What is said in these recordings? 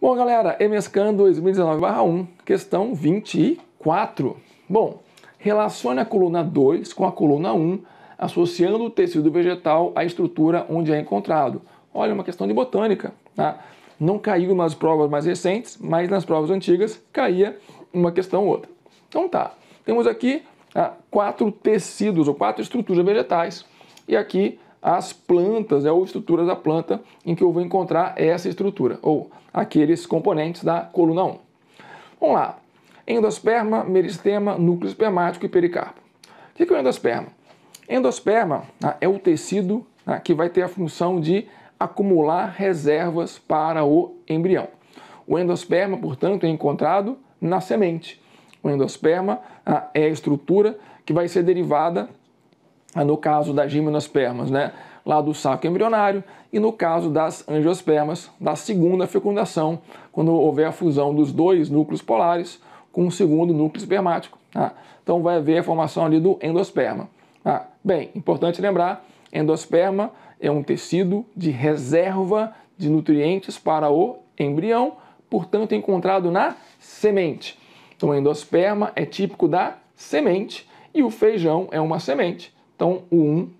Bom, galera, MSCAN 2019-1, questão 24. Bom, relacione a coluna 2 com a coluna 1, associando o tecido vegetal à estrutura onde é encontrado. Olha, uma questão de botânica. Tá? Não caiu nas provas mais recentes, mas nas provas antigas caía uma questão ou outra. Então tá, temos aqui ah, quatro tecidos ou quatro estruturas vegetais. E aqui as plantas, né, ou estruturas da planta em que eu vou encontrar essa estrutura, ou aqueles componentes da coluna 1. Vamos lá. Endosperma, meristema, núcleo espermático e pericarpo. O que é o endosperma? Endosperma né, é o tecido né, que vai ter a função de acumular reservas para o embrião. O endosperma, portanto, é encontrado na semente. O endosperma tá, é a estrutura que vai ser derivada ah, no caso das gimnospermas, né, lá do saco embrionário, e no caso das angiospermas, da segunda fecundação, quando houver a fusão dos dois núcleos polares com o segundo núcleo espermático. Tá? Então vai haver a formação ali do endosperma. Tá? Bem, importante lembrar, endosperma é um tecido de reserva de nutrientes para o embrião, portanto encontrado na semente. Então o endosperma é típico da semente e o feijão é uma semente. Então o 1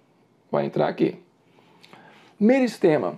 vai entrar aqui. Meristema.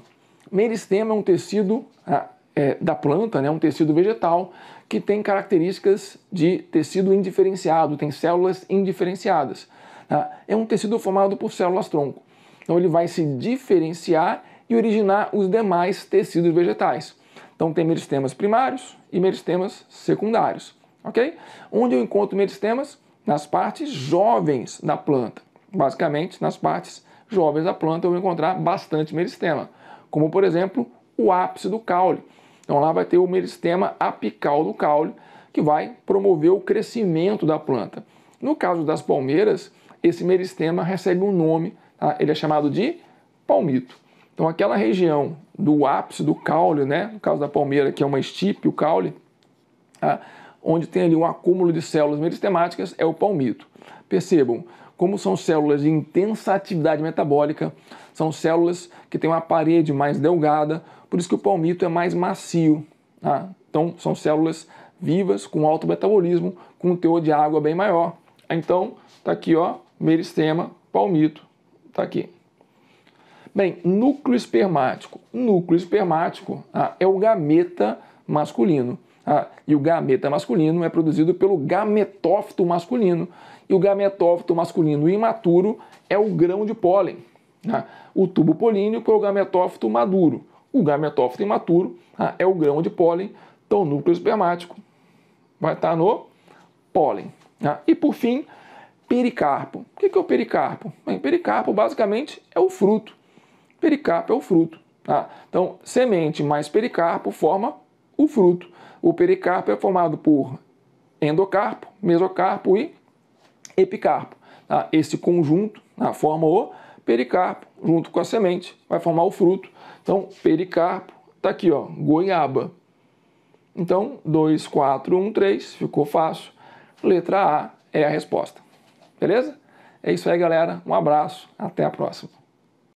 Meristema é um tecido ah, é, da planta, né, um tecido vegetal, que tem características de tecido indiferenciado, tem células indiferenciadas. Tá? É um tecido formado por células-tronco. Então ele vai se diferenciar e originar os demais tecidos vegetais. Então tem meristemas primários e meristemas secundários, ok? Onde eu encontro meristemas? Nas partes jovens da planta. Basicamente, nas partes jovens da planta eu vou encontrar bastante meristema, como por exemplo o ápice do caule. Então lá vai ter o meristema apical do caule, que vai promover o crescimento da planta. No caso das palmeiras, esse meristema recebe um nome, tá? ele é chamado de palmito. Então aquela região do ápice do caule, né? no caso da palmeira, que é uma estipe, o caule, tá? onde tem ali um acúmulo de células meristemáticas, é o palmito. Percebam, como são células de intensa atividade metabólica, são células que têm uma parede mais delgada, por isso que o palmito é mais macio. Tá? Então, são células vivas, com alto metabolismo, com um teor de água bem maior. Então, está aqui, ó, meristema, palmito, está aqui. Bem, núcleo espermático. Núcleo espermático tá? é o gameta masculino. Ah, e o gameta é masculino é produzido pelo gametófito masculino. E o gametófito masculino imaturo é o grão de pólen. Né? o tubo polínico é o gametófito maduro. O gametófito imaturo ah, é o grão de pólen. Então, o núcleo espermático vai estar no pólen. Né? E, por fim, pericarpo. O que é o pericarpo? Bem, pericarpo, basicamente, é o fruto. Pericarpo é o fruto. Tá? Então, semente mais pericarpo forma o fruto. O pericarpo é formado por endocarpo, mesocarpo e epicarpo. Tá? Esse conjunto né, forma o pericarpo, junto com a semente, vai formar o fruto. Então, pericarpo está aqui, ó, goiaba. Então, 2, 4, 1, 3, ficou fácil. Letra A é a resposta. Beleza? É isso aí, galera. Um abraço, até a próxima.